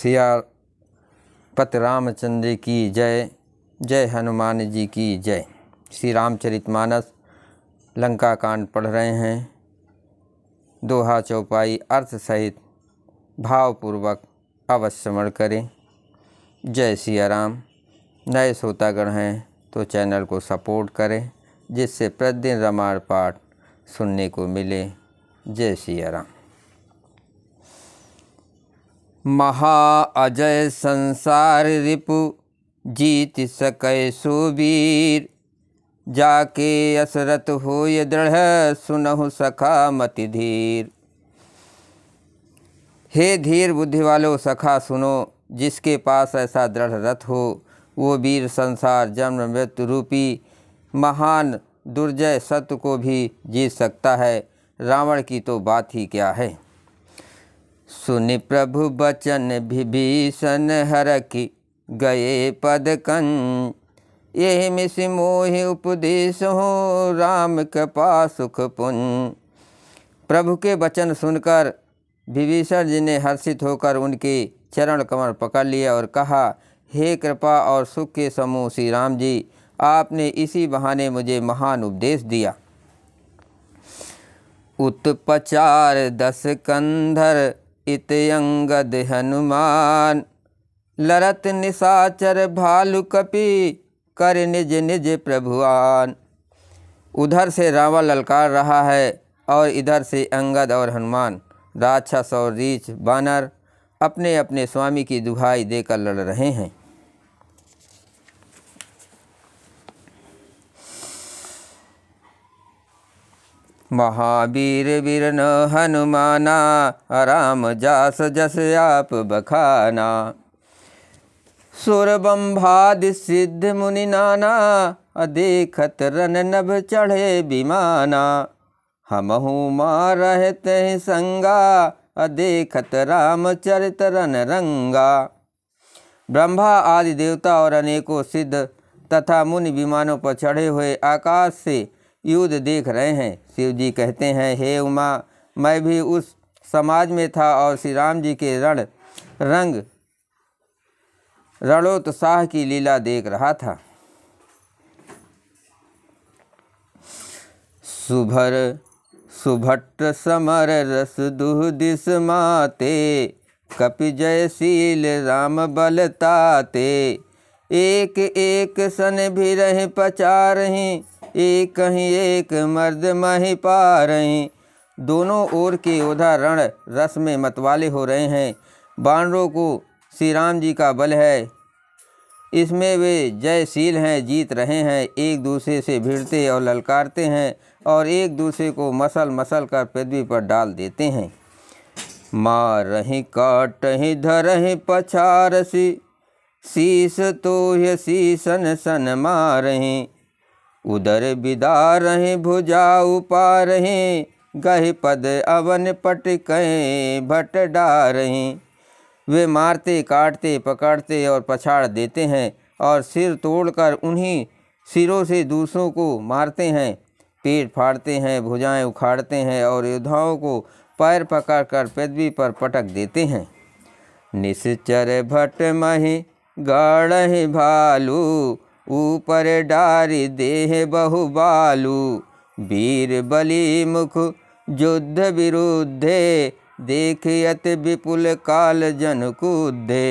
सियापत रामचंद्र की जय जय हनुमान जी की जय श्री रामचरितमानस लंका कांड पढ़ रहे हैं दोहा चौपाई अर्थ सहित भावपूर्वक अवश्यमण करें जय सिया राम नए श्रोतागण हैं तो चैनल को सपोर्ट करें जिससे प्रतिदिन रामायण पाठ सुनने को मिले जय सिया राम महा अजय संसार रिपु जीत सकय सुबीर जाके असरत होय दृढ़ सुनहु सखा मति धीर हे धीर बुद्धि वालो सखा सुनो जिसके पास ऐसा दृढ़ रथ हो वो वीर संसार जन्म मृत्यु रूपी महान दुर्जय सत्य को भी जीत सकता है रावण की तो बात ही क्या है सुनि प्रभु बचन विभीषण हर की गए पद कं यही मिसि मोहि उपदेश हो राम कृपा सुख पुन प्रभु के वचन सुनकर विभीषण जी ने हर्षित होकर उनके चरण कमर पकड़ लिया और कहा हे कृपा और सुख के समूह श्री राम जी आपने इसी बहाने मुझे महान उपदेश दिया उत्पचार दस कंधर इतंगद हनुमान लरत निशाचर भालु कपि कर निज निज प्रभुआन उधर से रावण ललकार रहा है और इधर से अंगद और हनुमान राक्षस और रीछ बानर अपने अपने स्वामी की दुहाई देकर लड़ रहे हैं महावीर बिरन हनुमाना राम जास जस आप बखाना सुरबम्भादि सिद्ध मुनि नाना अदेखत रन नभ चढ़े विमाना हमहू माँ रहत संगा अदेखत रामचरित रन रंगा ब्रह्मा आदि देवता और अनेकों सिद्ध तथा मुनि विमानों पर चढ़े हुए आकाश से युद्ध देख रहे हैं शिव जी कहते हैं हे उमा मैं भी उस समाज में था और श्री राम जी के रण रंग रणोत्साह की लीला देख रहा था सुभर सुभट समर रस दुह दिस माते कपि जयशील राम बलताते एक एक सन भी रहे पचार रही एक कहीं एक मर्द मही पा रही दोनों ओर के उदाहरण रण रस में मतवाले हो रहे हैं बानरों को श्री राम जी का बल है इसमें वे जयशील हैं जीत रहे हैं एक दूसरे से भिड़ते और ललकारते हैं और एक दूसरे को मसल मसल कर पृथ्वी पर डाल देते हैं मारही काटही धरही पछारसी शीश तो शीसन सन मारही उदर विदा रहे भुजा उपा रहे गह पद अवन पट कहें भट रहे वे मारते काटते पकड़ते और पछाड़ देते हैं और सिर तोड़कर उन्हीं सिरों से दूसरों को मारते हैं पेट फाड़ते हैं भुजाएं उखाड़ते हैं और योद्धाओं को पैर पकड़कर पृथ्वी पर पटक देते हैं निश्चर भट मही गढ़ भालू ऊपर डारी देह बहु बालू वीर बली मुख युद्ध विरुद्धे देखियत विपुल काल जन कूदे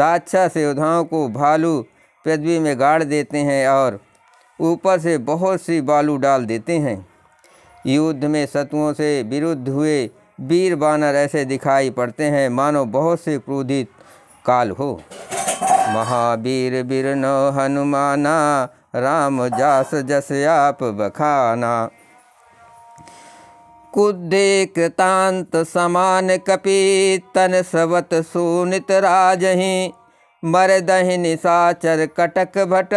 राक्षस योद्धाओं को भालू पृथ्वी में गाड़ देते हैं और ऊपर से बहुत सी बालू डाल देते हैं युद्ध में शत्रुओं से विरुद्ध हुए वीर बानर ऐसे दिखाई पड़ते हैं मानो बहुत से क्रोधित काल हो महावीर बीर नो हनुमाना राम जास जस आप बखाना कुदे कृतांत समान कपि तन सवत सुनित राजही मर दहि निशाचर कटक भट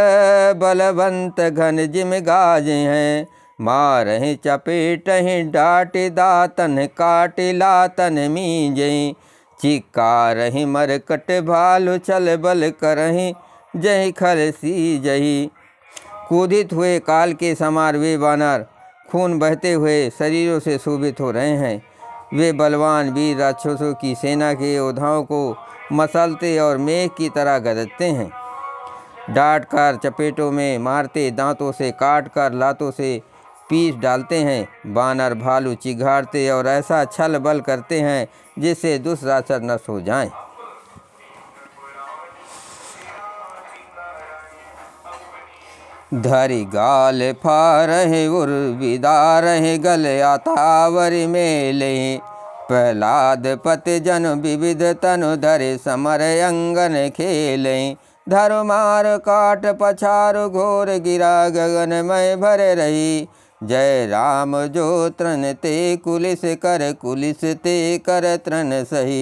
बलवंत घन जिम गाज हैं मारहि चपेटहि डाटी दातन तन मीजई मर मरकट भालू चल बल करही जही खरसी जही कूदित हुए काल के समार वे बानर खून बहते हुए शरीरों से शोभित हो रहे हैं वे बलवान वीर राक्षसों की सेना के योद्धाओं को मसलते और मेघ की तरह गरजते हैं डांट कर चपेटों में मारते दांतों से काट कर लातों से पीस डालते हैं बानर भालू चिघाड़ते और ऐसा छल बल करते हैं जिससे सर नष्ट हो जाए धरी गाल फा रहे उर विदा रहे गल आतावर मेले प्रहलाद पत जन विविध तनु धरे समर अंगन खेले धर मार काट पछार घोर गिरा गगन में भर रही जय राम जो तृण ते कुलिस कर कुलिस ते कर तृण सही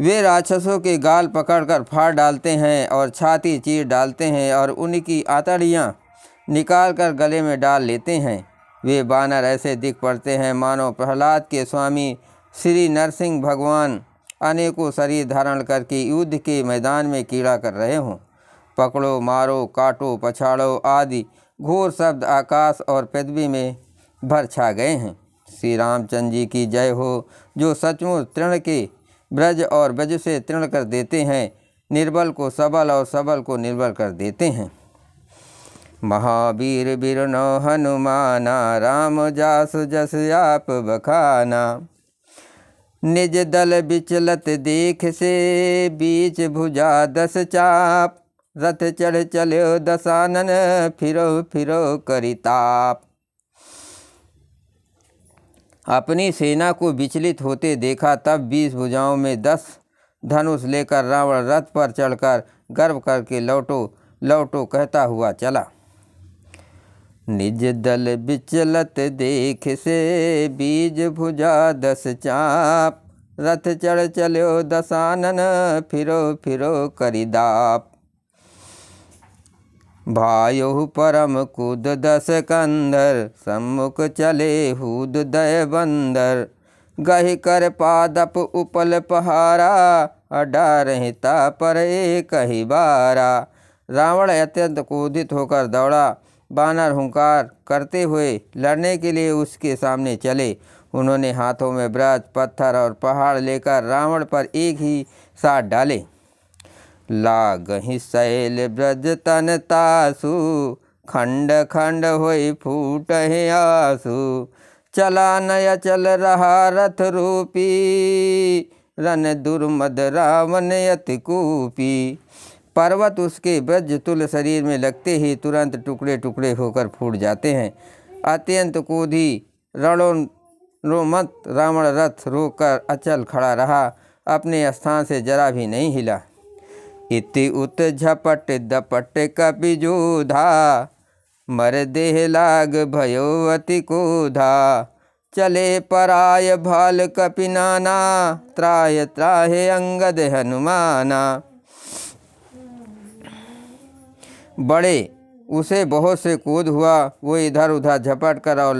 वे राक्षसों के गाल पकड़कर फाड़ डालते हैं और छाती चीर डालते हैं और उनकी आतड़ियाँ निकाल कर गले में डाल लेते हैं वे बानर ऐसे दिख पड़ते हैं मानो प्रहलाद के स्वामी श्री नरसिंह भगवान अनेकों शरीर धारण करके युद्ध के मैदान में कीड़ा कर रहे हों पकड़ो मारो काटो पछाड़ो आदि घोर शब्द आकाश और पृथ्वी में भर छा गए हैं श्री रामचंद्र जी की जय हो जो सचमुच तृण के ब्रज और ब्रज से तृण कर देते हैं निर्बल को सबल और सबल को निर्बल कर देते हैं महावीर नो हनुमाना राम जास जस आप बखाना निज दल बिचलत देख से बीच भुजा दस चाप रथ चढ़ चलो दसानन फिरो फिरो करिताप अपनी सेना को विचलित होते देखा तब बीस भुजाओं में दस धनुष लेकर रावण रथ पर चढ़कर गर्व करके लौटो लौटो कहता हुआ चला निज दल विचलत देख से बीज भुजा दस चाप रथ चढ़ चलो दसानन फिरो फिरो करिदाप भायो परम कुद दस कंदर सम्मुख चले हुद दय बंदर गह कर पादप उपल पहारा अडा रहता पर एक ही बारा रावण अत्यंत क्रोधित होकर दौड़ा बानर हुंकार करते हुए लड़ने के लिए उसके सामने चले उन्होंने हाथों में ब्रज पत्थर और पहाड़ लेकर रावण पर एक ही साथ डाले लागहि शैल ब्रज तन तासु खंड खंड होई फूट है आसू चला नया चल रहा रथ रूपी रन दुर्मद रावण यतकूपी पर्वत उसके ब्रज तुल शरीर में लगते ही तुरंत टुकड़े टुकड़े होकर फूट जाते हैं अत्यंत कोधी रणों रोमत रावण रथ रोकर अचल खड़ा रहा अपने स्थान से जरा भी नहीं हिला इति उत झपट दपट कपिजोधा मर देह लाग भयो अति कोधा चले पराय भाल कपिनाना त्राय त्राहे अंगद हनुमाना बड़े उसे बहुत से कूद हुआ वो इधर उधर झपट कर और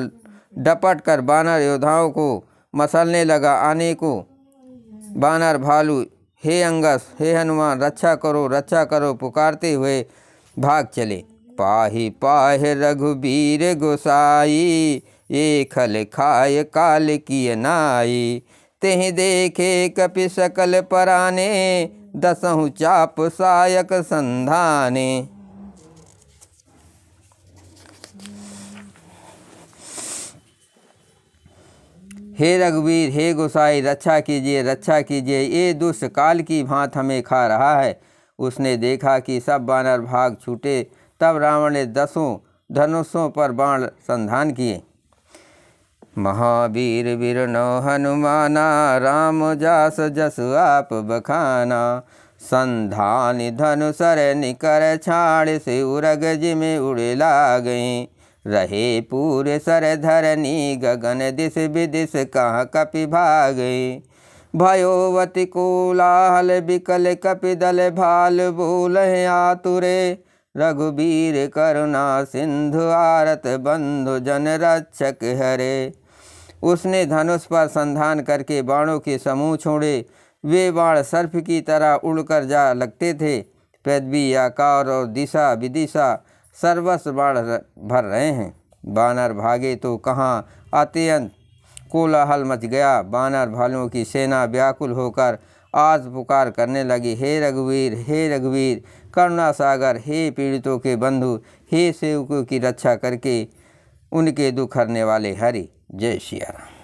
डपट कर बानर योद्धाओं को मसलने लगा आने को बानर भालू हे अंगस हे हनुमान रक्षा करो रक्षा करो पुकारते हुए भाग चले पाही पाहे रघुबीर गोसाई ये खल खाय काल की नाई तेह देखे कपि सकल पराने दसहु चाप सायक संधाने हे रघुवीर हे गोसाई रक्षा कीजिए रक्षा कीजिए ये दुष्ट काल की भांत हमें खा रहा है उसने देखा कि सब बानर भाग छूटे तब रावण ने दसों धनुषों पर बाण संधान किए महावीर नो हनुमाना राम जास जस आप बखाना संधान धनु सर निकर छाड़ से उरग जिमे उड़े ला गई रहे पूरे सर धरनी गगन दिस विदिश कहाँ कपि भागे भयोवति कोलाहल बिकल कपिदल भाल बोल आतुरे रघुबीर करुणा सिंधु आरत बंधु जन रक्षक हरे उसने धनुष पर संधान करके बाणों के समूह छोड़े वे बाण सर्फ की तरह उड़कर जा लगते थे पृथ्वी आकार और दिशा विदिशा सर्वस्व बढ़ भर रहे हैं बानर भागे तो कहाँ अत्यंत कोलाहल मच गया बानर भालुओं की सेना व्याकुल होकर आज पुकार करने लगी हे रघुवीर हे रघुवीर करुणा सागर हे पीड़ितों के बंधु हे सेवकों की रक्षा करके उनके दुख हरने वाले हरि जय सिया राम